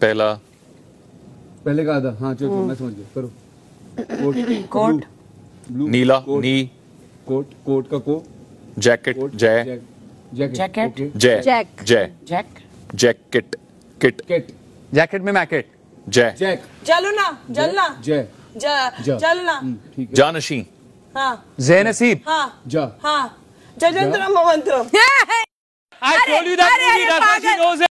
पहला पहले का आधा हाँ चलो हम्म। मैं समझ गया करो कोट कोट ब्लू नीला नी कोट कोट का को जैकेट जय जैकेट जय जैक जय jack jacket kit kit jacket में मैकेट जय जैक चलो ना चल जलना जय ना हम्म, जानशी हाँ जैनसीब हाँ जा हाँ जजंतरम मंत्रम I told you that movie, that's why she it.